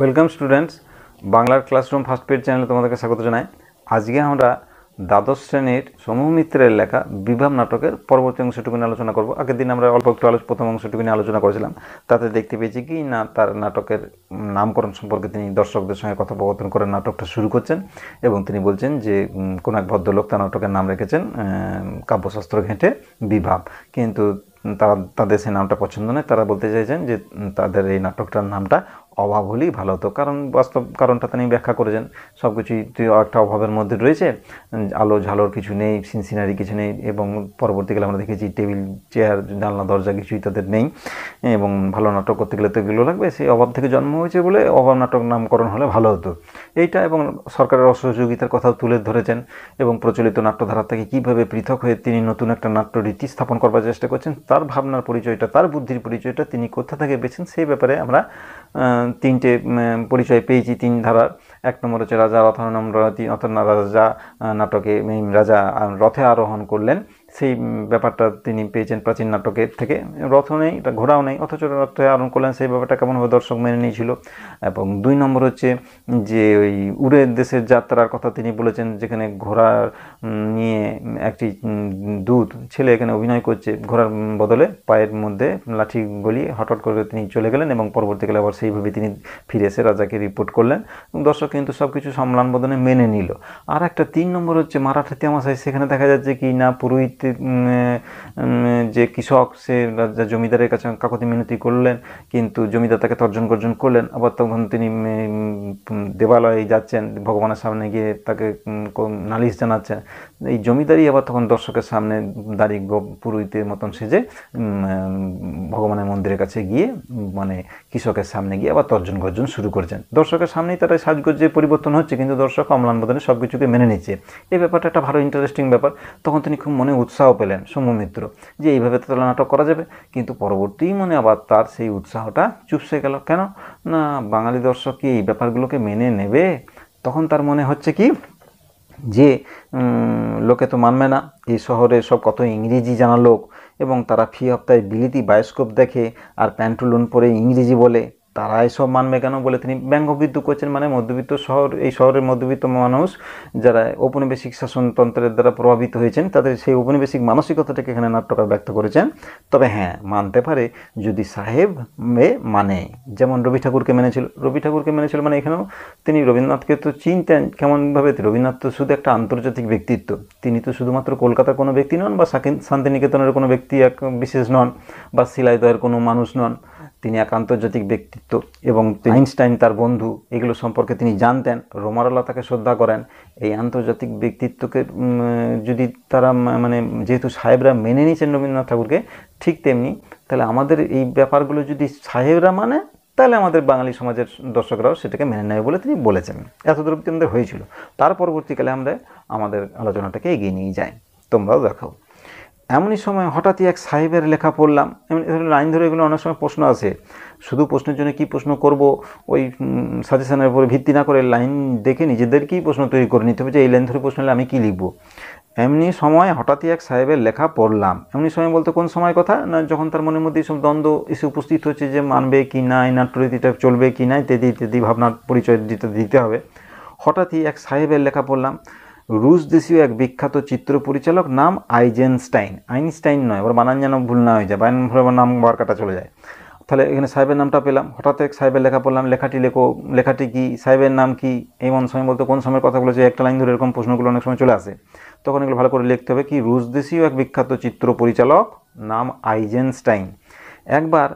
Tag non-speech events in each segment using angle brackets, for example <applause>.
welcome students বাংলার classroom first paid চ্যানেলে তোমাদেরকে স্বাগত জানাই আজকে আমরা দ্বাদশ শ্রেণীর সমূহ মিত্রের লেখা বিভাব নাটকের পরবর্তী অংশটুকু আলোচনা করব আগের দিন আমরা অল্প একটু আলোচনা প্রথম অংশটুকু আলোচনা করেছিলাম তাতে দেখতে পেয়েছি কি না তার নাটকের নামকরণ সম্পর্কে তিনি দর্শকদের সঙ্গে কথোপকথন করে নাটকটা শুরু করছেন এবং তিনি বলছেন যে কোনো এক ভদ্রলোক তার নাটকের নাম রেখেছেন কাব্যশাস্ত্র ঘেঁটে বিভাব কিন্তু তারা তাদের সেই নামটা পছন্দ নয় তারা বলতে চাইছেন যে তাদের এই নাটকটার নামটা অভাব হলেই ভালো হতো কারণ বাস্তব কারণটা তিনি ব্যাখ্যা করেছেন সব কিছুই একটা অভাবের মধ্যে রয়েছে আলো ঝালোর কিছু নেই সিনসিনারি কিছু নেই এবং পরবর্তীকালে আমরা দেখেছি টেবিল চেয়ার জানলা দরজা কিছুই তাদের নেই এবং ভালো নাটক করতে গেলে তো এগুলো লাগবে সেই অভাব থেকে জন্ম হয়েছে বলে অভাব নাটক নামকরণ হলে ভালো হতো এইটা এবং সরকারের অসহযোগিতার কথাও তুলে ধরেছেন এবং প্রচলিত নাট্যধারা থেকে কীভাবে পৃথক হয়ে তিনি নতুন একটা নাট্য রীতি স্থাপন করবার চেষ্টা করছেন তার ভাবনার পরিচয়টা তার বুদ্ধির পরিচয়টা তিনি কোথা থেকে পেয়েছেন সেই ব্যাপারে আমরা তিনটে পরিচয় পেয়েছি তিন ধারার এক নম্বর হচ্ছে রাজা রথানম রতি অর্থাৎ রাজা নাটকে রাজা রথে আরোহণ করলেন সেই ব্যাপারটা তিনি পেয়েছেন প্রাচীন নাটকের থেকে রথ নেই এটা ঘোড়াও নেই অথচ রথে আরণ করলেন সেই ব্যাপারটা কেমনভাবে দর্শক মেনে নিয়েছিল এবং দুই নম্বর হচ্ছে যে ওই উড়ের দেশের যাত্রার কথা তিনি বলেছেন যেখানে ঘোড়া নিয়ে একটি দুধ ছেলে এখানে অভিনয় করছে ঘোড়ার বদলে পায়ের মধ্যে লাঠি গলিয়ে হঠাৎ করে তিনি চলে গেলেন এবং পরবর্তীকালে আবার সেইভাবে তিনি ফিরে এসে রাজাকে রিপোর্ট করলেন এবং দর্শক কিন্তু সব কিছু সম্লান বদনে মেনে নিল আর একটা তিন নম্বর হচ্ছে মারাঠা ইতিহাসায় সেখানে দেখা যাচ্ছে কি না পুরোহিত পরবর্তী যে কৃষক সে জমিদারের কাছে কাকতি মিনতি করলেন কিন্তু জমিদার তাকে তর্জন গর্জন করলেন আবার তখন তিনি দেবালয়ে যাচ্ছেন ভগবানের সামনে গিয়ে তাকে নালিশ জানাচ্ছেন এই জমিদারই আবার তখন দর্শকের সামনে দাঁড়িয়ে পুরোহিতের মতন সেজে ভগবানের মন্দিরের কাছে গিয়ে মানে কৃষকের সামনে গিয়ে আবার তর্জন গর্জন শুরু করছেন দর্শকের সামনেই তারা যে পরিবর্তন হচ্ছে কিন্তু দর্শক অম্লান বদনে সব কিছুকে মেনে নিচ্ছে এই ব্যাপারটা একটা ভালো ইন্টারেস্টিং ব্যাপার তখন তিনি খুব মনে উৎস উৎসাহ পেলেন সৌম্যমিত্র যে এইভাবে তো নাটক করা যাবে কিন্তু পরবর্তী মনে আবার তার সেই উৎসাহটা চুপসে গেল কেন না বাঙালি দর্শক কি এই ব্যাপারগুলোকে মেনে নেবে তখন তার মনে হচ্ছে কি যে লোকে তো মানবে না এই শহরে সব কত ইংরেজি জানা লোক এবং তারা ফি হপ্তায় বিলিতি বায়োস্কোপ দেখে আর প্যান্টুলুন পরে ইংরেজি বলে তারা এসব মানবে কেন বলে তিনি ব্যঙ্গবিদ্যুৎ করছেন মানে মধ্যবিত্ত শহর এই শহরের মধ্যবিত্ত মানুষ যারা ঔপনিবেশিক শাসনতন্ত্রের দ্বারা প্রভাবিত হয়েছেন তাদের সেই ঔপনিবেশিক মানসিকতাটাকে এখানে নাট্যকার ব্যক্ত করেছেন তবে হ্যাঁ মানতে পারে যদি সাহেব মে মানে যেমন রবি ঠাকুরকে মেনেছিল রবি ঠাকুরকে মেনেছিল মানে এখানেও তিনি রবীন্দ্রনাথকে তো চিনতেন কেমনভাবে রবীন্দ্রনাথ তো শুধু একটা আন্তর্জাতিক ব্যক্তিত্ব তিনি তো শুধুমাত্র কলকাতার কোনো ব্যক্তি নন বা শান্তিনিকেতনের কোনো ব্যক্তি এক বিশেষ নন বা শিলাইদয়ের কোনো মানুষ নন তিনি এক আন্তর্জাতিক ব্যক্তিত্ব এবং আইনস্টাইন তার বন্ধু এগুলো সম্পর্কে তিনি জানতেন রোমারোলা তাকে শ্রদ্ধা করেন এই আন্তর্জাতিক ব্যক্তিত্বকে যদি তারা মানে যেহেতু সাহেবরা মেনে নিয়েছেন রবীন্দ্রনাথ ঠাকুরকে ঠিক তেমনি তাহলে আমাদের এই ব্যাপারগুলো যদি সাহেবরা মানে তাহলে আমাদের বাঙালি সমাজের দর্শকরাও সেটাকে মেনে নেবে বলে তিনি বলেছেন এত দূর আমাদের হয়েছিল তার পরবর্তীকালে আমরা আমাদের আলোচনাটাকে এগিয়ে নিয়ে যাই তোমরাও দেখাও এমনই সময় হঠাৎই এক সাহেবের লেখা পড়লাম এমন লাইন ধরে এগুলো অনেক সময় প্রশ্ন আসে শুধু প্রশ্নের জন্য কি প্রশ্ন করব ওই সাজেশনের উপরে ভিত্তি না করে লাইন দেখে নিজেদেরকেই প্রশ্ন তৈরি করে নিতে হবে যে এই লাইন ধরে প্রশ্ন হলে আমি কী লিখব এমনি সময় হঠাৎই এক সাহেবের লেখা পড়লাম এমনি সময় বলতে কোন সময় কথা না যখন তার মনের মধ্যে এইসব দ্বন্দ্ব এসে উপস্থিত হচ্ছে যে মানবে কি না এই নাট্যরীতিটা চলবে কি না ইত্যাদি ইত্যাদি ভাবনার পরিচয় দিতে দিতে হবে হঠাৎই এক সাহেবের লেখা পড়লাম রুশ দেশীয় এক বিখ্যাত চিত্র পরিচালক নাম আইজেনস্টাইন আইনস্টাইন নয় আবার বানান যেন ভুল না হয়ে যায় বানান ভুল নাম বারকাটা চলে যায় তাহলে এখানে সাহেবের নামটা পেলাম হঠাৎ এক সাহেবের লেখা পড়লাম লেখাটি লেখো লেখাটি কী সাহেবের নাম কি এমন সময় বলতে কোন সময়ের কথা বলেছে একটা লাইন ধরে এরকম প্রশ্নগুলো অনেক সময় চলে আসে তখন এগুলো ভালো করে লিখতে হবে কি রুশ দেশীয় এক বিখ্যাত চিত্র পরিচালক নাম আইজেনস্টাইন একবার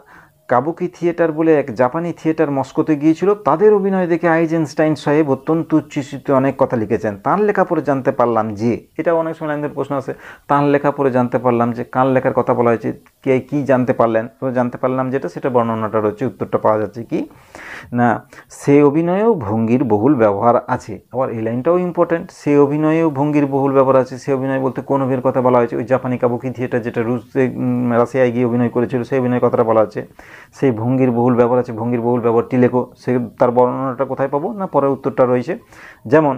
কাবুকি থিয়েটার বলে এক জাপানি থিয়েটার মস্কোতে গিয়েছিল তাদের অভিনয় দেখে আইজেনস্টাইন সাহেব অত্যন্ত উচ্ছ্বসিত অনেক কথা লিখেছেন তার লেখা পরে জানতে পারলাম যে এটা অনেক সময় আমাদের প্রশ্ন আছে তার লেখা পরে জানতে পারলাম যে কার লেখার কথা বলা হয়েছে কে কি জানতে পারলেন তো জানতে পারলাম যেটা সেটা বর্ণনাটা রয়েছে উত্তরটা পাওয়া যাচ্ছে কি না সে অভিনয়েও ভঙ্গির বহুল ব্যবহার আছে আবার এই লাইনটাও ইম্পর্টেন্ট সে অভিনয়েও ভঙ্গির বহুল ব্যবহার আছে সে অভিনয় বলতে কোন অভিনয়ের কথা বলা হয়েছে ওই জাপানি কাবুকি থিয়েটার যেটা রুশ রাশিয়ায় গিয়ে অভিনয় করেছিল সেই অভিনয়ের কথাটা বলা হচ্ছে সেই ভঙ্গির বহুল ব্যবহার আছে ভঙ্গির বহুল ব্যবহার টিলেকো সে তার বর্ণনাটা কোথায় পাবো না পরের উত্তরটা রয়েছে যেমন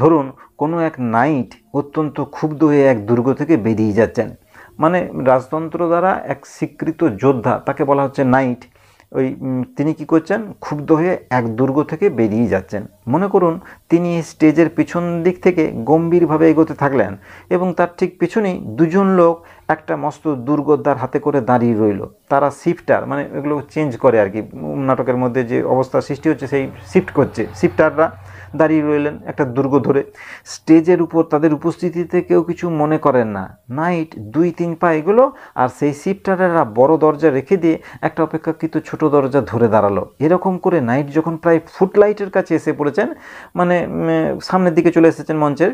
ধরুন কোনো এক নাইট অত্যন্ত ক্ষুব্ধ হয়ে এক দুর্গ থেকে বেরিয়ে যাচ্ছেন মানে রাজতন্ত্র দ্বারা এক স্বীকৃত যোদ্ধা তাকে বলা হচ্ছে নাইট ওই তিনি কি করছেন ক্ষুব্ধ হয়ে এক দুর্গ থেকে বেরিয়ে যাচ্ছেন মনে করুন তিনি স্টেজের পিছন দিক থেকে গম্ভীরভাবে এগোতে থাকলেন এবং তার ঠিক পিছনেই দুজন লোক একটা মস্ত দুর্গদ্বার হাতে করে দাঁড়িয়ে রইল তারা শিফটার মানে এগুলো চেঞ্জ করে আর কি নাটকের মধ্যে যে অবস্থা সৃষ্টি হচ্ছে সেই শিফট করছে শিফটাররা দাঁড়িয়ে রইলেন একটা দুর্গ ধরে স্টেজের উপর তাদের উপস্থিতিতে কেউ কিছু মনে করেন না নাইট দুই তিন পা এগুলো আর সেই শিপটারেরা বড় দরজা রেখে দিয়ে একটা অপেক্ষাকৃত ছোট দরজা ধরে দাঁড়ালো এরকম করে নাইট যখন প্রায় ফুটলাইটের কাছে এসে পড়েছেন মানে সামনের দিকে চলে এসেছেন মঞ্চের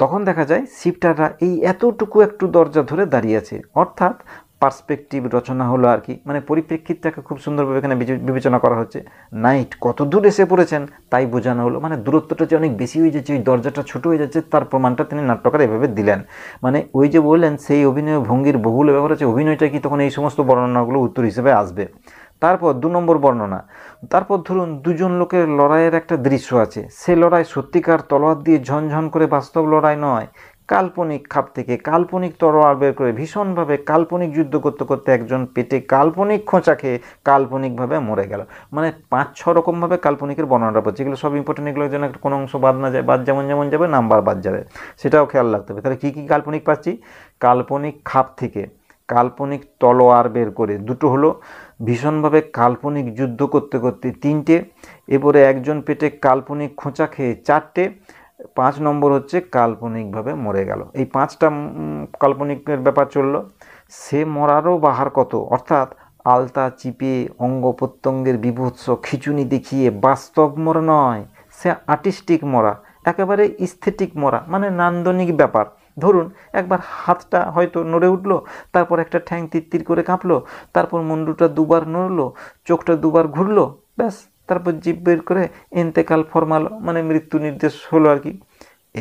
তখন দেখা যায় শিপটাররা এই এতটুকু একটু দরজা ধরে দাঁড়িয়ে আছে অর্থাৎ পার্সপেক্টিভ রচনা হলো আর কি মানে পরিপ্রেক্ষিতটাকে খুব সুন্দরভাবে এখানে বিবেচনা করা হচ্ছে নাইট কত দূর এসে পড়েছেন তাই বোঝানো হলো মানে দূরত্বটা যে অনেক বেশি হয়ে যাচ্ছে ওই দরজাটা ছোট হয়ে যাচ্ছে তার প্রমাণটা তিনি নাট্যকার এভাবে দিলেন মানে ওই যে বললেন সেই অভিনয় ভঙ্গির বহুল ব্যবহার হচ্ছে অভিনয়টা কি তখন এই সমস্ত বর্ণনাগুলো উত্তর হিসেবে আসবে তারপর দু নম্বর বর্ণনা তারপর ধরুন দুজন লোকের লড়াইয়ের একটা দৃশ্য আছে সে লড়াই সত্যিকার তলোয়ার দিয়ে ঝনঝন করে বাস্তব লড়াই নয় কাল্পনিক খাপ থেকে কাল্পনিক তরোয়ার বের করে ভীষণভাবে কাল্পনিক যুদ্ধ করতে করতে একজন পেটে কাল্পনিক খোঁচা খেয়ে কাল্পনিকভাবে মরে গেল মানে পাঁচ ছ রকমভাবে কাল্পনিকের বর্ণনাটা পাচ্ছে এগুলো সব ইম্পর্টেন্ট এগুলো যেন কোনো অংশ বাদ না যায় বাদ যেমন যেমন যাবে নাম্বার বাদ যাবে সেটাও খেয়াল রাখতে হবে তাহলে কী কী কাল্পনিক পাচ্ছি কাল্পনিক খাপ থেকে কাল্পনিক তলোয়ার বের করে দুটো হলো ভীষণভাবে কাল্পনিক যুদ্ধ করতে করতে তিনটে এরপরে একজন পেটে কাল্পনিক খোঁচা খেয়ে চারটে পাঁচ নম্বর হচ্ছে কাল্পনিকভাবে মরে গেল এই পাঁচটা কাল্পনিকের ব্যাপার চলল সে মরারও বাহার কত অর্থাৎ আলতা চিপে অঙ্গ প্রত্যঙ্গের বিভৎস খিচুনি দেখিয়ে বাস্তব মরা নয় সে আর্টিস্টিক মরা একেবারে স্থেটিক মরা মানে নান্দনিক ব্যাপার ধরুন একবার হাতটা হয়তো নড়ে উঠলো তারপর একটা ঠ্যাং তিত্তির করে কাঁপলো তারপর মুন্ডুটা দুবার নড়লো চোখটা দুবার ঘুরলো ব্যাস তারপর জীব বের করে এন্তেকাল ফরমাল মানে মৃত্যু নির্দেশ হলো আর কি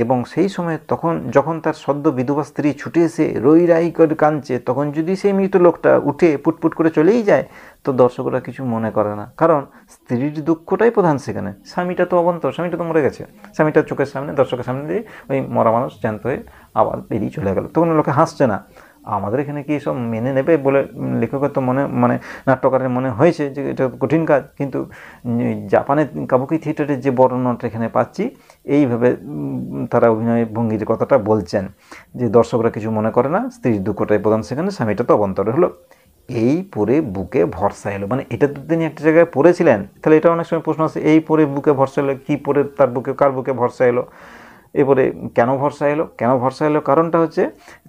এবং সেই সময় তখন যখন তার সদ্য বিধবা স্ত্রী ছুটে এসে রই রাই করে কাঁদছে তখন যদি সেই মৃত লোকটা উঠে পুটপুট করে চলেই যায় তো দর্শকরা কিছু মনে করে না কারণ স্ত্রীর দুঃখটাই প্রধান সেখানে স্বামীটা তো অবন্ত স্বামীটা তো মরে গেছে স্বামীটা চোখের সামনে দর্শকের সামনে দিয়ে ওই মরা মানুষ জ্যান্ত হয়ে আবার বেরিয়ে চলে গেল তখন লোকে হাসছে না আমাদের এখানে কি সব মেনে নেবে বলে লেখকের তো মনে মানে নাট্যকারের মনে হয়েছে যে এটা কঠিন কাজ কিন্তু জাপানে কাবুকি থিয়েটারের যে বর্ণনাটা এখানে পাচ্ছি এইভাবে তারা অভিনয় ভঙ্গির কথাটা বলছেন যে দর্শকরা কিছু মনে করে না স্ত্রীর দুঃখটাই প্রধান সেখানে স্বামীটা তো অবন্তরে হলো এই পরে বুকে ভরসা এলো মানে এটা তো তিনি একটা জায়গায় পড়েছিলেন তাহলে এটা অনেক সময় প্রশ্ন আছে এই পরে বুকে ভরসা এলো কী পরে তার বুকে কার বুকে ভরসা এলো এরপরে কেন ভরসা এলো কেন ভরসা এলো কারণটা হচ্ছে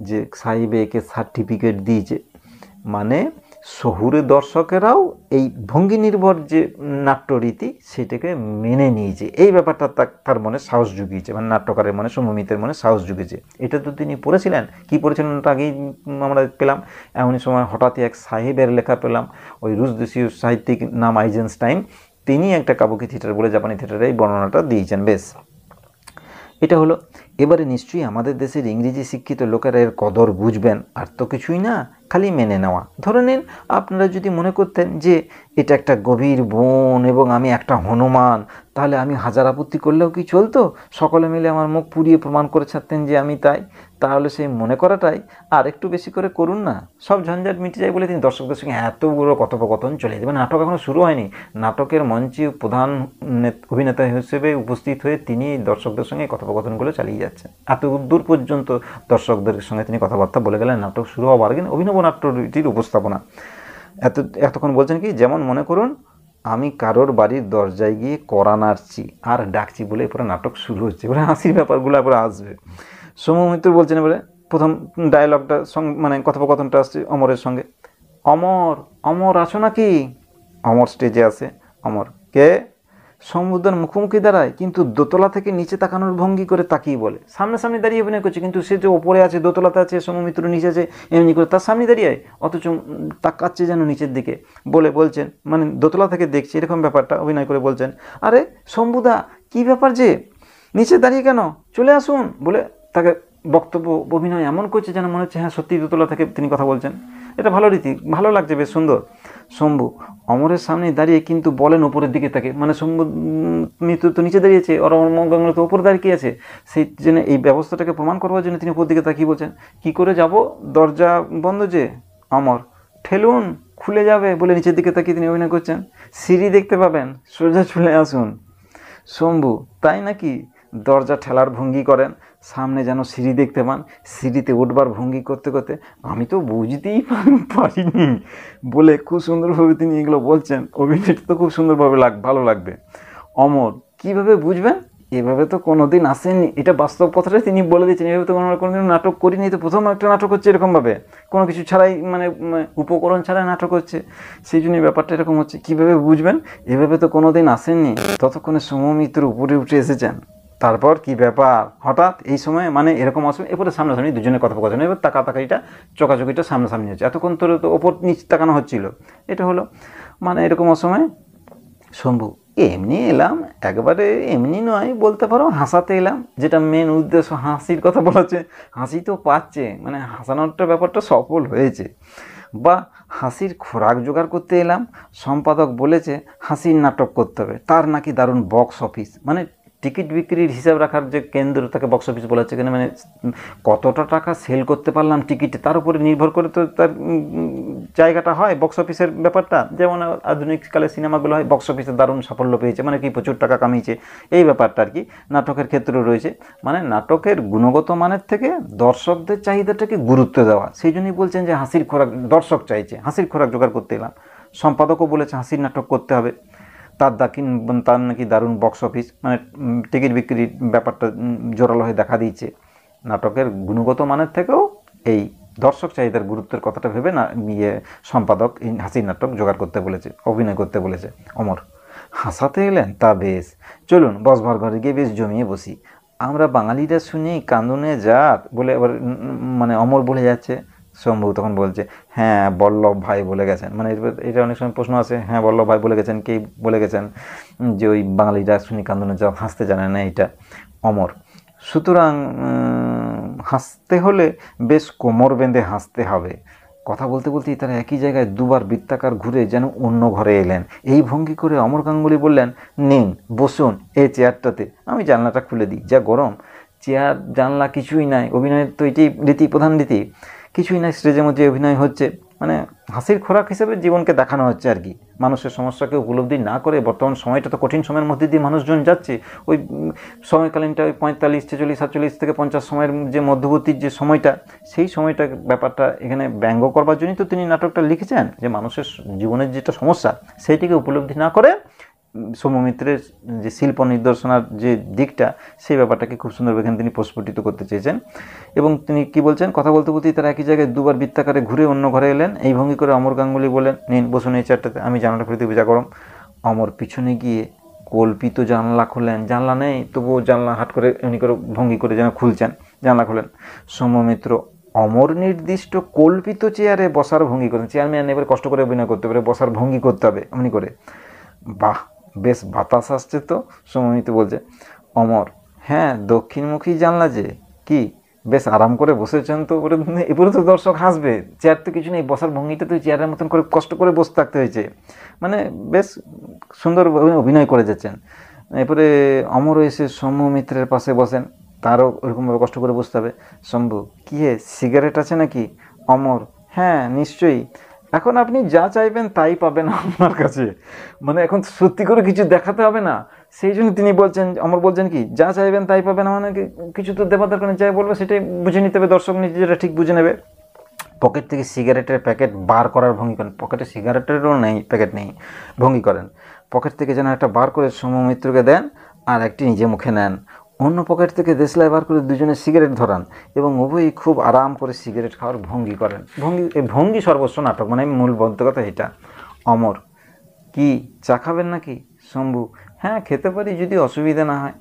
যে সাহেবে একে সার্টিফিকেট দিয়েছে মানে শহুরে দর্শকেরাও এই ভঙ্গি নির্ভর যে নাট্যরীতি সেটাকে মেনে নিয়েছে এই ব্যাপারটা তার মনে সাহস জুগিয়েছে মানে নাট্যকারের মনে সমমিতের মনে সাহস জুগিয়েছে এটা তো তিনি পড়েছিলেন কি পড়েছিলেন ওটা আগেই আমরা পেলাম এমনই সময় হঠাৎই এক সাহেবের লেখা পেলাম ওই রুশদেশীয় সাহিত্যিক নাম আইজেন্স টাইম তিনি একটা কাবুকি থিয়েটার বলে জাপানি থিয়েটারে এই বর্ণনাটা দিয়েছেন বেশ এটা হলো এবারে নিশ্চয়ই আমাদের দেশের ইংরেজি শিক্ষিত লোকেরা এর কদর বুঝবেন আর তো কিছুই না খালি মেনে নেওয়া ধরে নিন আপনারা যদি মনে করতেন যে এটা একটা গভীর বন এবং আমি একটা হনুমান তাহলে আমি হাজার আপত্তি করলেও কি চলতো সকলে মিলে আমার মুখ পুড়িয়ে প্রমাণ করে ছাড়তেন যে আমি তাই তাহলে সেই মনে করাটাই আর একটু বেশি করে করুন না সব ঝঞ্ঝাট মিটে যায় বলে তিনি দর্শকদের সঙ্গে এতগুলো কথোপকথন চলে যাবে মানে নাটক এখনও শুরু হয়নি নাটকের মঞ্চে প্রধান অভিনেতা হিসেবে উপস্থিত হয়ে তিনি দর্শকদের সঙ্গে কথোপকথনগুলো চালিয়ে যাচ্ছেন এত দূর পর্যন্ত দর্শকদের সঙ্গে তিনি কথাবার্তা বলে গেলেন নাটক শুরু হওয়ার আগে অভিনব নাট্যটির উপস্থাপনা এত এতক্ষণ বলছেন কি যেমন মনে করুন আমি কারোর বাড়ির দরজায় গিয়ে করা নাড়ছি আর ডাকছি বলে এরপরে নাটক শুরু হচ্ছে এবারে হাসির ব্যাপারগুলো এরপরে আসবে সুমু মিত্র বলছেন এবারে প্রথম ডায়লগটা মানে কথোপকথনটা আসছে অমরের সঙ্গে অমর অমর আছো নাকি অমর স্টেজে আছে অমর কে সমুদ্রের মুখোমুখি দাঁড়ায় কিন্তু দোতলা থেকে নিচে তাকানোর ভঙ্গি করে তাকিয়ে বলে সামনাসামনি দাঁড়িয়ে অভিনয় করছে কিন্তু সে যে ওপরে আছে দোতলাতে আছে সমমিত্র নিচে আছে এমনি করে তার সামনে দাঁড়িয়ে অথচ তাকাচ্ছে যেন নিচের দিকে বলে বলছেন মানে দোতলা থেকে দেখছি এরকম ব্যাপারটা অভিনয় করে বলছেন আরে শম্ভুদা কি ব্যাপার যে নিচে দাঁড়িয়ে কেন চলে আসুন বলে তাকে বক্তব্য অভিনয় এমন করছে যেন মনে হচ্ছে হ্যাঁ সত্যি দোতলা থেকে তিনি কথা বলছেন এটা ভালো রীতি ভালো লাগছে বেশ সুন্দর শম্ভু অমরের সামনে দাঁড়িয়ে কিন্তু বলেন ওপরের দিকে তাকে মানে শম্ভু মৃত্যু তো নিচে দাঁড়িয়েছে আর অমরগঙ্গা তো ওপরে দাঁড়িয়ে আছে সেই জন্য এই ব্যবস্থাটাকে প্রমাণ করবার জন্য তিনি ওপর দিকে তাকিয়ে বলছেন কী করে যাব দরজা বন্ধ যে অমর ঠেলুন খুলে যাবে বলে নিচের দিকে তাকিয়ে তিনি অভিনয় করছেন সিঁড়ি দেখতে পাবেন সোজা চলে আসুন শম্ভু তাই নাকি দরজা ঠেলার ভঙ্গি করেন সামনে যেন সিঁড়ি দেখতে পান সিঁড়িতে উঠবার ভঙ্গি করতে করতে আমি তো বুঝতেই পারিনি বলে খুব সুন্দরভাবে তিনি এগুলো বলছেন অভিনেত্রী তো খুব সুন্দরভাবে লাগ ভালো লাগবে অমর কিভাবে বুঝবেন এভাবে তো কোনো দিন আসেনি এটা বাস্তব কথাটাই তিনি বলে দিয়েছেন এভাবে তো আমরা কোনোদিন নাটক করিনি তো প্রথম একটা নাটক হচ্ছে এরকমভাবে কোনো কিছু ছাড়াই মানে, মানে উপকরণ ছাড়াই নাটক হচ্ছে সেই জন্য ব্যাপারটা এরকম হচ্ছে কীভাবে বুঝবেন এভাবে তো কোনো দিন আসেননি ততক্ষণে সৌমিত্র উপরে উঠে এসেছেন তারপর কি ব্যাপার হঠাৎ এই সময় মানে এরকম অসময় এরপরে সামনাসামনি দুজনের কথোপকথন এবার তাকাতাকাইটা চোখাচোখিটা সামনাসামনি হচ্ছে এতক্ষণ তোর তো ওপর নিচ তাকানো হচ্ছিল এটা হলো মানে এরকম অসময় শম্ভু এমনি এলাম একবারে এমনি নয় বলতে পারো হাসাতে এলাম যেটা মেন উদ্দেশ্য হাসির কথা বলেছে হাসি তো পাচ্ছে মানে হাসানোরটা ব্যাপারটা সফল হয়েছে বা হাসির খোরাক জোগাড় করতে এলাম সম্পাদক বলেছে হাসির নাটক করতে হবে তার নাকি দারুণ বক্স অফিস মানে টিকিট বিক্রির হিসাব রাখার যে কেন্দ্র তাকে বক্স অফিস বলা হচ্ছে এখানে মানে কতটা টাকা সেল করতে পারলাম টিকিটে তার উপরে নির্ভর করে তো তার জায়গাটা হয় বক্স অফিসের ব্যাপারটা যেমন আধুনিককালে সিনেমাগুলো হয় বক্স অফিসে দারুণ সাফল্য পেয়েছে মানে কি প্রচুর টাকা কামিয়েছে এই ব্যাপারটা আর কি নাটকের ক্ষেত্রে রয়েছে মানে নাটকের গুণগত মানের থেকে দর্শকদের চাহিদাটাকে গুরুত্ব দেওয়া সেই জন্যই বলছেন যে হাসির খোরাক দর্শক চাইছে হাসির খোরাক জোগাড় করতে এলাম সম্পাদকও বলেছে হাসির নাটক করতে হবে তার দাকি তার নাকি দারুণ বক্স অফিস মানে টিকিট বিক্রির ব্যাপারটা জোরালো হয়ে দেখা দিয়েছে নাটকের গুণগত মানের থেকেও এই দর্শক চাহিদার গুরুত্বের কথাটা ভেবে না ইয়ে সম্পাদক হাসির নাটক জোগাড় করতে বলেছে অভিনয় করতে বলেছে অমর হাসাতে এলেন তা বেশ চলুন বসবার ঘরে গিয়ে বেশ জমিয়ে বসি আমরা বাঙালিরা শুনি কান্দুনে যাত বলে এবার মানে অমর বলে যাচ্ছে শম্ভু তখন বলছে হ্যাঁ বল্লভ ভাই বলে গেছেন মানে এটা অনেক সময় প্রশ্ন আছে হ্যাঁ বল্লভ ভাই বলে গেছেন কে বলে গেছেন যে ওই বাঙালিরা কান্দনে যা হাসতে জানে না এটা অমর সুতরাং হাসতে হলে বেশ কোমর বেঁধে হাসতে হবে কথা বলতে বলতেই তারা একই জায়গায় দুবার বৃত্তাকার ঘুরে যেন অন্য ঘরে এলেন এই ভঙ্গি করে অমর গাঙ্গুলি বললেন নিন বসুন এই চেয়ারটাতে আমি জানলাটা খুলে দিই যা গরম চেয়ার জানলা কিছুই নাই অভিনয়ের তো এটি রীতি প্রধান রীতি কিছুই না স্টেজের মধ্যে অভিনয় হচ্ছে মানে হাসির খোরাক হিসেবে জীবনকে দেখানো হচ্ছে আর কি মানুষের সমস্যাকে উপলব্ধি না করে বর্তমান সময়টা তো কঠিন সময়ের মধ্যে দিয়ে মানুষজন যাচ্ছে ওই সময়কালীনটা ওই পঁয়তাল্লিশ ছেচল্লিশ সাতচল্লিশ থেকে পঞ্চাশ সময়ের যে মধ্যবর্তী যে সময়টা সেই সময়টা ব্যাপারটা এখানে ব্যঙ্গ করবার জন্যই তো তিনি নাটকটা লিখেছেন যে মানুষের জীবনের যেটা সমস্যা সেইটিকে উপলব্ধি না করে সৌম্যমিত্রের যে শিল্প নির্দেশনার যে দিকটা সেই ব্যাপারটাকে খুব সুন্দরভাবে এখানে তিনি প্রস্ফুটিত করতে চেয়েছেন এবং তিনি কি বলছেন কথা বলতে বলতেই তারা একই জায়গায় দুবার বৃত্তাকারে ঘুরে অন্য ঘরে এলেন এই ভঙ্গি করে অমর গাঙ্গুলি বলেন নিন বসুন এই চারটাতে আমি জানালা খুলে দিই গরম অমর পিছনে গিয়ে কল্পিত জানলা খোলেন জানলা নেই তবুও জানলা হাট করে এমনি করে ভঙ্গি করে যেন খুলছেন জানলা খোলেন সৌম্যমিত্র অমর নির্দিষ্ট কল্পিত চেয়ারে বসার ভঙ্গি করেন চেয়ারম্যান এবার কষ্ট করে অভিনয় করতে পারে বসার ভঙ্গি করতে হবে এমনি করে বাহ বেশ বাতাস আসছে তো সময়িত বলছে অমর হ্যাঁ দক্ষিণমুখী জানলা যে কি বেশ আরাম করে বসেছেন তো ওরে এবারে তো দর্শক হাসবে চেয়ার তো কিছু নেই বসার ভঙ্গিটা তো চেয়ারের মতন করে কষ্ট করে বসে থাকতে হয়েছে মানে বেশ সুন্দর অভিনয় করে যাচ্ছেন এরপরে অমর এসে সৌম্য মিত্রের পাশে বসেন তারও ওরকমভাবে কষ্ট করে বসতে হবে শম্ভু কী হে সিগারেট আছে নাকি অমর হ্যাঁ নিশ্চয়ই এখন আপনি যা চাইবেন তাই পাবেন <laughs> আপনার কাছে মানে এখন সত্যি করে কিছু দেখাতে হবে না সেই জন্য তিনি বলছেন আমার বলছেন কি যা চাইবেন তাই পাবেন মানে কিছু তো দেবার দরকার নেই যাই বলবে সেটাই বুঝে নিতে হবে দর্শক নিজেরা ঠিক বুঝে নেবে পকেট থেকে সিগারেটের প্যাকেট বার করার ভঙ্গি করেন পকেটে সিগারেটেরও নেই প্যাকেট নেই ভঙ্গি করেন পকেট থেকে যেন একটা বার করে সমমিত্রকে দেন আর একটি নিজে মুখে নেন অন্য পকেট থেকে দেশলাই বার করে দুজনে সিগারেট ধরান এবং উভয়ই খুব আরাম করে সিগারেট খাওয়ার ভঙ্গি করেন ভঙ্গি এই ভঙ্গি সর্বস্ব নাটক মানে মূল বলতে কথা এটা অমর কি চা খাবেন নাকি শম্ভু হ্যাঁ খেতে পারি যদি অসুবিধা না হয়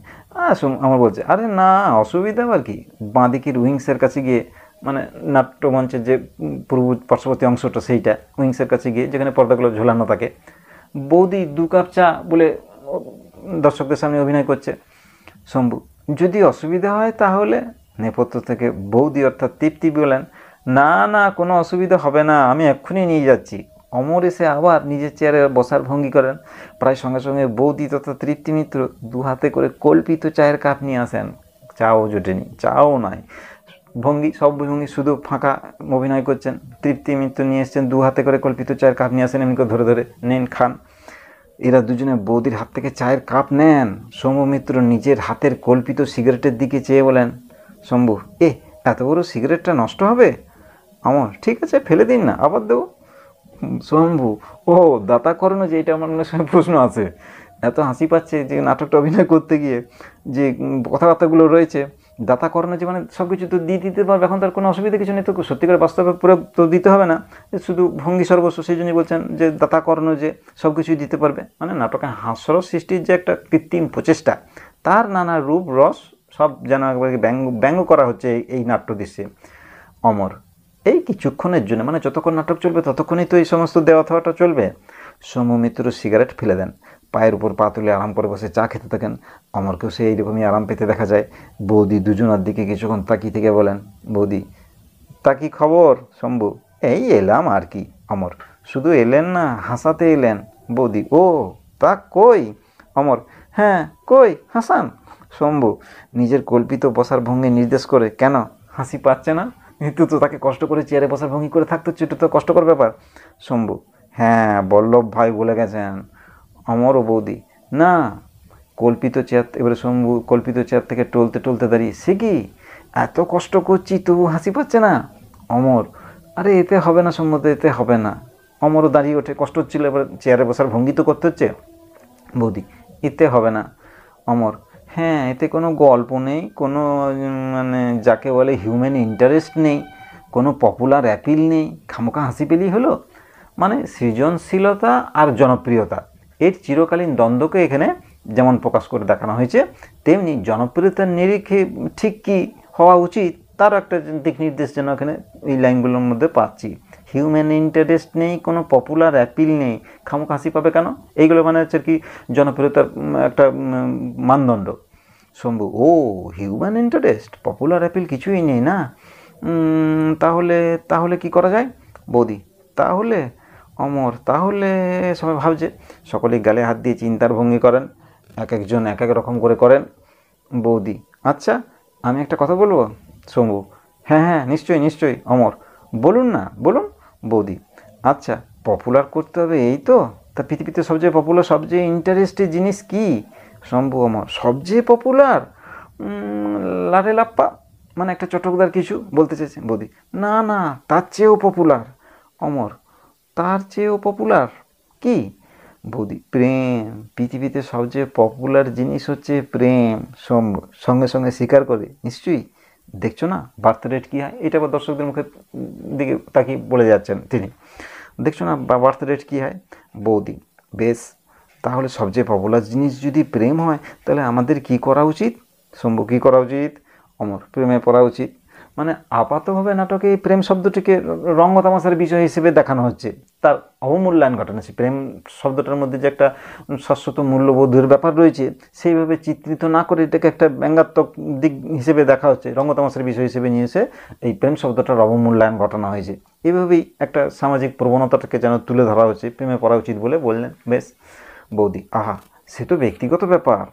আমার বলছে আরে না অসুবিধা আবার কি বাঁদিকের উইংসের কাছে গিয়ে মানে নাট্যমঞ্চের যে পূর্ব পার্শ্ববর্তী অংশটা সেইটা উইংসের কাছে গিয়ে যেখানে পর্দাগুলো ঝোলানো থাকে বৌদি দু কাপ চা বলে দর্শকদের সামনে অভিনয় করছে শম্ভু যদি অসুবিধা হয় তাহলে নেপথ্য থেকে বৌদি অর্থাৎ তৃপ্তি বলেন না না কোনো অসুবিধা হবে না আমি এক্ষুনি নিয়ে যাচ্ছি অমর এসে আবার নিজের চেয়ারে বসার ভঙ্গি করেন প্রায় সঙ্গে সঙ্গে বৌদি তথা তৃপ্তি মিত্র দু হাতে করে কল্পিত চায়ের কাপ নিয়ে আসেন চাও জোটেনি চাও নাই ভঙ্গি সব ভঙ্গি শুধু ফাঁকা অভিনয় করছেন তৃপ্তি মিত্র নিয়ে এসছেন দু হাতে করে কল্পিত চায়ের কাপ নিয়ে আসেন এমনি ধরে ধরে নেন খান এরা দুজনে বৌদির হাত থেকে চায়ের কাপ নেন সৌম্যমিত্র নিজের হাতের কল্পিত সিগারেটের দিকে চেয়ে বলেন শম্ভু এ এত বড় সিগারেটটা নষ্ট হবে আমার ঠিক আছে ফেলে দিন না আবার দেবো শম্ভু ও দাতা করণ যে এটা আমার মনে প্রশ্ন আছে এত হাসি পাচ্ছে যে নাটকটা অভিনয় করতে গিয়ে যে কথাবার্তাগুলো রয়েছে দাতা করণে মানে সব কিছু তো দিয়ে দিতে পারবে এখন তার কোনো অসুবিধা কিছু নেই তো সত্যিকার বাস্তবে পুরো তো দিতে হবে না শুধু ভঙ্গি সর্বস্ব সেই জন্যই বলছেন যে দাতা করণ যে সব কিছুই দিতে পারবে মানে নাটকে হাস্যর সৃষ্টির যে একটা কৃত্রিম প্রচেষ্টা তার নানা রূপ রস সব যেন একবার ব্যঙ্গ ব্যঙ্গ করা হচ্ছে এই নাট্য দৃশ্যে অমর এই কিছুক্ষণের জন্য মানে যতক্ষণ নাটক চলবে ততক্ষণই তো এই সমস্ত দেওয়া থাওয়াটা চলবে সমমিত্র সিগারেট ফেলে দেন পায়ের উপর পা তুলে আরাম করে বসে চা খেতে থাকেন অমরকেও সে এইরকমই আরাম পেতে দেখা যায় বৌদি দুজনার দিকে কিছুক্ষণ তাকি থেকে বলেন বৌদি তা কি খবর শম্ভু এই এলাম আর কি অমর শুধু এলেন না হাসাতে এলেন বৌদি ও তা কই অমর হ্যাঁ কই হাসান শম্ভু নিজের কল্পিত বসার ভঙ্গি নির্দেশ করে কেন হাসি পাচ্ছে না নিতু তো তাকে কষ্ট করে চেয়ারে বসার ভঙ্গি করে থাকতো সেটা তো কষ্টকর ব্যাপার শম্ভু হ্যাঁ বল্লভ ভাই বলে গেছেন অমর ও বৌদি না কল্পিত চেয়ার এবারে শম্ভু কল্পিত চেয়ার থেকে টলতে টলতে দাঁড়িয়ে সে কি এত কষ্ট করছি তবু হাসি পাচ্ছে না অমর আরে এতে হবে না সম্মত এতে হবে না অমরও দাঁড়িয়ে ওঠে কষ্ট হচ্ছিল এবার চেয়ারে বসার ভঙ্গি তো করতে হচ্ছে বৌদি এতে হবে না অমর হ্যাঁ এতে কোনো গল্প নেই কোনো মানে যাকে বলে হিউম্যান ইন্টারেস্ট নেই কোনো পপুলার অ্যাপিল নেই খামোখা হাসি পেলেই হলো মানে সৃজনশীলতা আর জনপ্রিয়তা এর চিরকালীন দ্বন্দ্বকে এখানে যেমন প্রকাশ করে দেখানো হয়েছে তেমনি জনপ্রিয়তার নিরিখে ঠিক কী হওয়া উচিত তার একটা দিক নির্দেশ যেন এখানে এই লাইনগুলোর মধ্যে পাচ্ছি হিউম্যান ইন্টারেস্ট নেই কোনো পপুলার অ্যাপিল নেই খামুক হাসি পাবে কেন এইগুলো মানে হচ্ছে কি জনপ্রিয়তার একটা মানদণ্ড শম্ভু ও হিউম্যান ইন্টারেস্ট পপুলার অ্যাপিল কিছুই নেই না তাহলে তাহলে কি করা যায় বৌদি তাহলে অমর তাহলে সবাই ভাবছে সকলেই গালে হাত দিয়ে চিন্তার ভঙ্গি করেন এক একজন এক এক রকম করে করেন বৌদি আচ্ছা আমি একটা কথা বলবো শম্ভু হ্যাঁ হ্যাঁ নিশ্চয়ই নিশ্চয়ই অমর বলুন না বলুন বৌদি আচ্ছা পপুলার করতে হবে এই তো তা পৃথিবীতে সবচেয়ে পপুলার সবচেয়ে ইন্টারেস্টের জিনিস কি শম্ভু অমর সবচেয়ে পপুলার লাটে লাপ্পা মানে একটা চটকদার কিছু বলতে চাইছে বৌদি না না তার চেয়েও পপুলার অমর তার চেয়েও পপুলার কি বৌদি প্রেম পৃথিবীতে সবচেয়ে পপুলার জিনিস হচ্ছে প্রেম সঙ্গে সঙ্গে স্বীকার করে নিশ্চয়ই দেখছো না বার্থ রেট কী হয় এটা আবার দর্শকদের মুখে দিকে তাকে বলে যাচ্ছেন তিনি দেখছো না বার্থ রেট কী হয় বৌদি বেশ তাহলে সবচেয়ে পপুলার জিনিস যদি প্রেম হয় তাহলে আমাদের কি করা উচিত শম্ভু কী করা উচিত অমর প্রেমে পড়া উচিত মানে আপাতভাবে নাটকে এই প্রেম শব্দটিকে রঙ্গতামাশার বিষয় হিসেবে দেখানো হচ্ছে তার অবমূল্যায়ন ঘটনা সেই প্রেম শব্দটার মধ্যে যে একটা শাশ্বত মূল্যবোধের ব্যাপার রয়েছে সেইভাবে চিত্রিত না করে এটাকে একটা ব্যঙ্গাত্মক দিক হিসেবে দেখা হচ্ছে রঙ্গতামাশার বিষয় হিসেবে নিয়ে এসে এই প্রেম শব্দটার অবমূল্যায়ন ঘটানো হয়েছে এভাবেই একটা সামাজিক প্রবণতাটাকে যেন তুলে ধরা হচ্ছে প্রেমে পড়া উচিত বলে বললেন বেশ বৌদি আহা সে তো ব্যক্তিগত ব্যাপার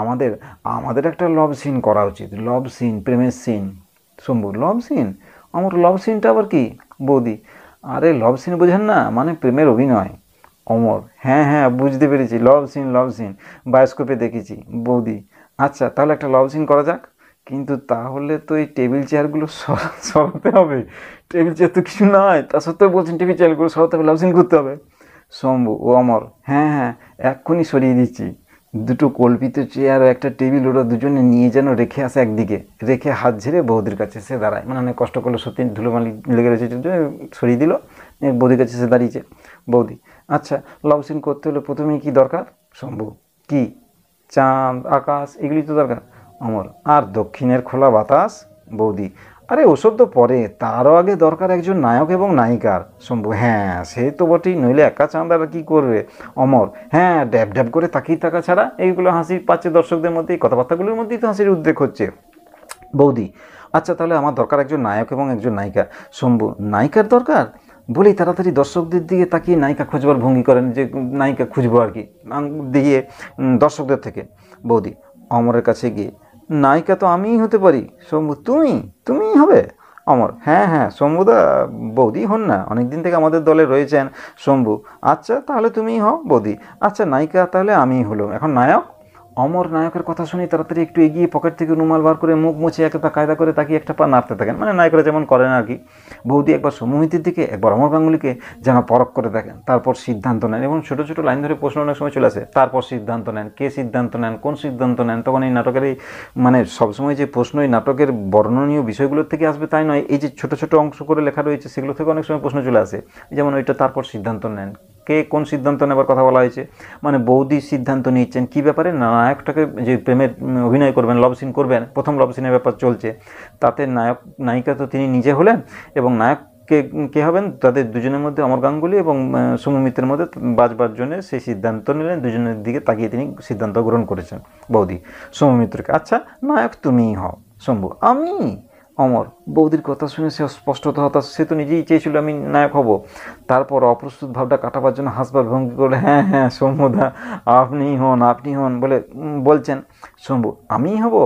আমাদের আমাদের একটা লভ সিন করা উচিত লভ সিন প্রেমের সিন শম্ভু লভসিন লভ লভসিনটা আবার কি বৌদি আরে লভসিন বোঝেন না মানে প্রেমের অভিনয় অমর হ্যাঁ হ্যাঁ বুঝতে পেরেছি লভ সিন লভ সিন বায়োস্কোপে দেখেছি বৌদি আচ্ছা তাহলে একটা লভ সিন করা যাক কিন্তু তাহলে তো এই টেবিল চেয়ারগুলো সরাতে হবে টেবিল চেয়ার তো কিছু নয় তা সত্ত্বেও বলছেন টেবিল চেয়ারগুলো সরাতে হবে লাভ সিন করতে হবে শম্ভু ও অমর হ্যাঁ হ্যাঁ এক্ষুনি সরিয়ে দিচ্ছি দুটো কল্পিত চেয়ার ও একটা টেবিল ওরা দুজনে নিয়ে যেন রেখে আসে একদিকে রেখে হাত ঝেড়ে বৌদির কাছে সে দাঁড়ায় মানে অনেক কষ্ট করলো সত্যি ধুলোমালি লেগে রয়েছে সরিয়ে দিল বৌদির কাছে সে দাঁড়িয়েছে বৌদি আচ্ছা লাভ সিন করতে হলে প্রথমেই কি দরকার শম্ভু কি চাঁদ আকাশ এগুলি তো দরকার অমর আর দক্ষিণের খোলা বাতাস বৌদি আরে ওসব তো পরে তারও আগে দরকার একজন নায়ক এবং নায়িকার শম্ভু হ্যাঁ সে তো বটেই নইলে একা চাঁদার কী করবে অমর হ্যাঁ ড্যাব ড্যাব করে তাকিয়ে থাকা ছাড়া এইগুলো হাসি পাচ্ছে দর্শকদের মধ্যেই কথাবার্তাগুলোর মধ্যেই তো হাসির উদ্বেগ হচ্ছে বৌদি আচ্ছা তাহলে আমার দরকার একজন নায়ক এবং একজন নায়িকা শম্ভু নায়িকার দরকার বলেই তাড়াতাড়ি দর্শকদের দিকে তাকিয়ে নায়িকা খুঁজবার ভঙ্গি করেন যে নায়িকা খুঁজবো আর কি দিয়ে দর্শকদের থেকে বৌদি অমরের কাছে গিয়ে নায়িকা তো আমিই হতে পারি শম্ভু তুমি তুমিই হবে অমর হ্যাঁ হ্যাঁ শম্ভুদা বৌদি হন না অনেক দিন থেকে আমাদের দলে রয়েছেন শম্ভু আচ্ছা তাহলে তুমিই হও বৌদি আচ্ছা নায়িকা তাহলে আমিই হলো এখন নায়ক অমর নায়কের কথা শুনে তাড়াতাড়ি একটু এগিয়ে পকেট থেকে রুমাল বার করে মুখ মুছে একটা পা কায়দা করে তাকে একটা পা নাড়তে থাকেন মানে নায়করা যেমন করেন আর কি বৌদি একবার সমমিতির দিকে একবার অমর গাঙ্গুলিকে যেন পরক করে দেখেন তারপর সিদ্ধান্ত নেন এবং ছোটো ছোটো লাইন ধরে প্রশ্ন অনেক সময় চলে আসে তারপর সিদ্ধান্ত নেন কে সিদ্ধান্ত নেন কোন সিদ্ধান্ত নেন তখন এই নাটকের এই মানে সবসময় যে প্রশ্ন এই নাটকের বর্ণনীয় বিষয়গুলোর থেকে আসবে তাই নয় এই যে ছোটো ছোটো অংশ করে লেখা রয়েছে সেগুলো থেকে অনেক সময় প্রশ্ন চলে আসে যেমন ওইটা তারপর সিদ্ধান্ত নেন কে কোন সিদ্ধান্ত নেবার কথা বলা হয়েছে মানে বৌদি সিদ্ধান্ত নিচ্ছেন কী ব্যাপারে নায়কটাকে যে প্রেমের অভিনয় করবেন লভ সিন করবেন প্রথম লভ সিনের ব্যাপার চলছে তাতে নায়ক নায়িকা তো তিনি নিজে হলেন এবং নায়ক কে কে হবেন তাদের দুজনের মধ্যে অমর গাঙ্গুলি এবং সুমিত্রের মধ্যে বাজবার জন্য সেই সিদ্ধান্ত নিলেন দুজনের দিকে তাকিয়ে তিনি সিদ্ধান্ত গ্রহণ করেছেন বৌদি সুমিত্রকে আচ্ছা নায়ক তুমিই হও শম্ভু আমি অমর বৌদির কথা শুনে সে স্পষ্টত হতাশ সে তো নিজেই চেয়েছিল আমি নায়ক হব তারপর অপ্রস্তুত ভাবটা কাটাবার জন্য হাসবার ভঙ্গি করে হ্যাঁ হ্যাঁ দা আপনি হন আপনি হন বলে বলছেন শম্ভু আমিই হব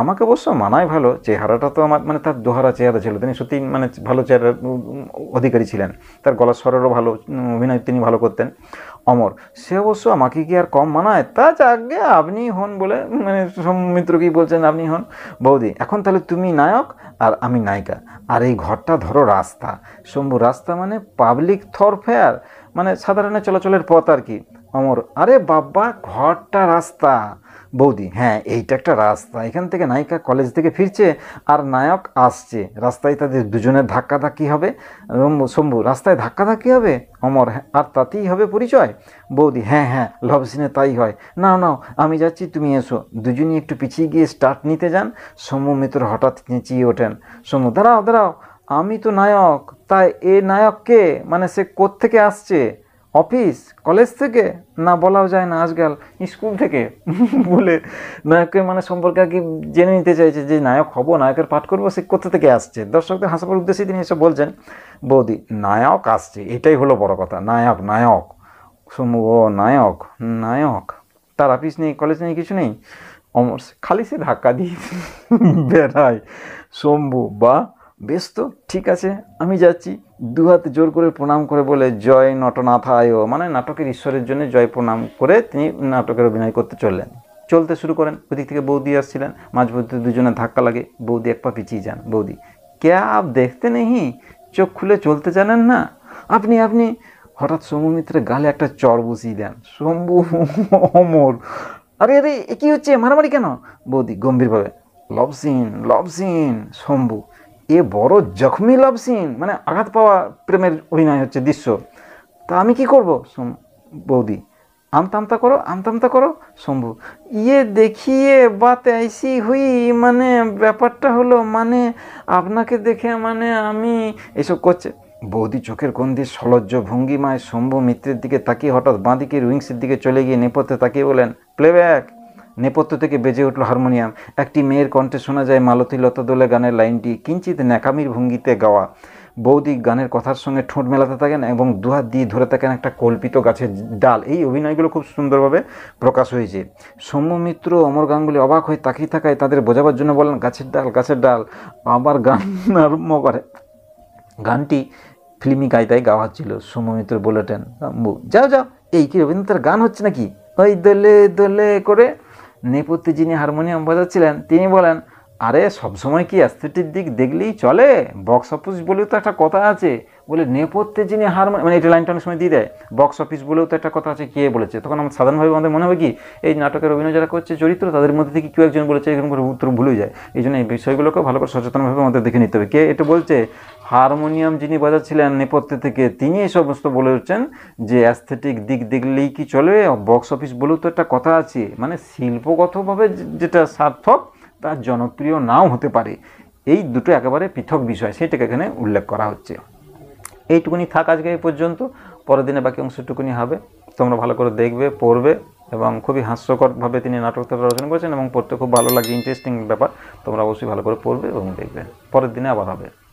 আমাকে অবশ্য মানায় ভালো চেহারাটা তো আমার মানে তার দোহারা চেহারা ছিল তিনি সত্যি মানে ভালো চেহারার অধিকারী ছিলেন তার গলার স্বরেরও ভালো অভিনয় তিনি ভালো করতেন অমর সে অবশ্য আমাকে কি আর কম মানায় তা যাকে আপনি হন বলে মানে কি বলছেন আপনি হন বৌদি এখন তাহলে তুমি নায়ক আর আমি নায়িকা আর এই ঘরটা ধরো রাস্তা শম্ভু রাস্তা মানে পাবলিক থরফেয়ার মানে সাধারণ চলাচলের পথ আর কি অমর আরে বাবা ঘরটা রাস্তা বৌদি হ্যাঁ এইটা একটা রাস্তা এখান থেকে নায়িকা কলেজ থেকে ফিরছে আর নায়ক আসছে রাস্তায় তাদের দুজনের ধাক্কাধাক্কি হবে শম্ভু রাস্তায় ধাক্কাধাক্কি হবে অমর হ্যাঁ, আর তাতেই হবে পরিচয় বৌদি হ্যাঁ হ্যাঁ লভ সিনে তাই হয় না নাও আমি যাচ্ছি তুমি এসো দুজনই একটু পিছিয়ে গিয়ে স্টার্ট নিতে যান শম্ভু মিত্র হঠাৎ চেঁচিয়ে ওঠেন শম্ভু দাঁড়াও দাঁড়াও আমি তো নায়ক তাই এ নায়ককে মানে সে থেকে আসছে অফিস কলেজ থেকে না বলাও যায় না আজকাল স্কুল থেকে <laughs> বলে নায়ককে মানে সম্পর্কে আর কি জেনে নিতে চাইছে যে নায়ক হব নায়কের পাঠ করবো সে কোথা থেকে আসছে দর্শকদের হাসাবার উদ্দেশ্যে তিনি এসে বলছেন বৌদি নায়ক আসছে এটাই হলো বড় কথা নায়ক নায়ক সমু ও নায়ক নায়ক তার অফিস নেই কলেজ নেই কিছু নেই অমর খালি সে ধাক্কা দিয়ে বেড়ায় শম্ভু বা বেশ তো ঠিক আছে আমি যাচ্ছি দু হাতে জোর করে প্রণাম করে বলে জয় নটনাথায় মানে নাটকের ঈশ্বরের জন্য জয় প্রণাম করে তিনি নাটকের অভিনয় করতে চললেন চলতে শুরু করেন ওদিক থেকে বৌদি আসছিলেন মাঝপথে দুজনে ধাক্কা লাগে বৌদি এক পা পিছিয়ে যান বৌদি কে আপ দেখতে নেই চোখ খুলে চলতে জানেন না আপনি আপনি হঠাৎ মিত্রের গালে একটা চর বসিয়ে দেন শম্ভু অমর আরে আরে এ কী হচ্ছে মারামারি কেন বৌদি গম্ভীরভাবে love scene love scene Shambhu এ বড় জখমি লাভ সিন মানে আঘাত পাওয়া প্রেমের অভিনয় হচ্ছে দৃশ্য তা আমি কি করব বৌদি আমতামতা করো আমতামতা করো শম্ভু ইয়ে দেখিয়ে বা আইসি হুই মানে ব্যাপারটা হলো মানে আপনাকে দেখে মানে আমি এসব করছে বৌদি চোখের কোন দিয়ে সলজ্জ ভঙ্গিমায় শম্ভু মিত্রের দিকে তাকিয়ে হঠাৎ বাঁদিকের উইংসের দিকে চলে গিয়ে নেপথ্যে তাকিয়ে বলেন প্লেব্যাক নেপথ্য থেকে বেজে উঠল হারমোনিয়াম একটি মেয়ের কণ্ঠে শোনা যায় মালতী দোলে গানের লাইনটি কিঞ্চিত ন্যাকামির ভঙ্গিতে গাওয়া বৌদি গানের কথার সঙ্গে ঠোঁট মেলাতে থাকেন এবং দুহাত দিয়ে ধরে থাকেন একটা কল্পিত গাছের ডাল এই অভিনয়গুলো খুব সুন্দরভাবে প্রকাশ হয়েছে সৌম্যমিত্র অমর গাঙ্গুলি অবাক হয়ে তাকিয়ে থাকায় তাদের বোঝাবার জন্য বলেন গাছের ডাল গাছের ডাল আবার গান আরম্ভ করে গানটি ফিল্মি গায়িকায় গাওয়া হচ্ছিল সৌম্যমিত্র বলেটেন যাও যাও এই কি রবীন্দ্রনাথের গান হচ্ছে নাকি ওই দোলে দোলে করে নেপথ্যে যিনি হারমোনিয়াম বাজাচ্ছিলেন তিনি বলেন আরে সবসময় কি অ্যাস্থেটিক দিক দেখলেই চলে বক্স অফিস বলেও তো একটা কথা আছে বলে নেপথ্যে যিনি হারমোনিয়াম মানে এটা লাইনটা অনেক সময় দিয়ে দেয় বক্স অফিস বলেও তো একটা কথা আছে কে বলেছে তখন আমার সাধারণভাবে আমাদের মনে হবে কি এই নাটকের অভিনয় যারা করছে চরিত্র তাদের মধ্যে থেকে কেউ একজন বলেছে এরকম করে উত্তর ভুলে যায় এই জন্য এই বিষয়গুলোকে ভালো করে সচেতনভাবে আমাদের দেখে নিতে হবে কে এটা বলছে হারমোনিয়াম যিনি বাজাচ্ছিলেন নেপথ্যে থেকে তিনি এই সমস্ত বলে হচ্ছেন যে অ্যাস্থেটিক দিক দেখলেই কি চলবে বক্স অফিস বলেও তো একটা কথা আছে মানে শিল্পগতভাবে যেটা সার্থক তা জনপ্রিয় নাও হতে পারে এই দুটো একেবারে পৃথক বিষয় সেটাকে এখানে উল্লেখ করা হচ্ছে এইটুকুনি থাক আজকে এই পর্যন্ত পরের দিনে বাকি অংশটুকুনি হবে তোমরা ভালো করে দেখবে পড়বে এবং খুবই হাস্যকরভাবে তিনি নাটকটা রচনা করেছেন এবং পড়তে খুব ভালো লাগে ইন্টারেস্টিং ব্যাপার তোমরা অবশ্যই ভালো করে পড়বে এবং দেখবে পরের দিনে আবার হবে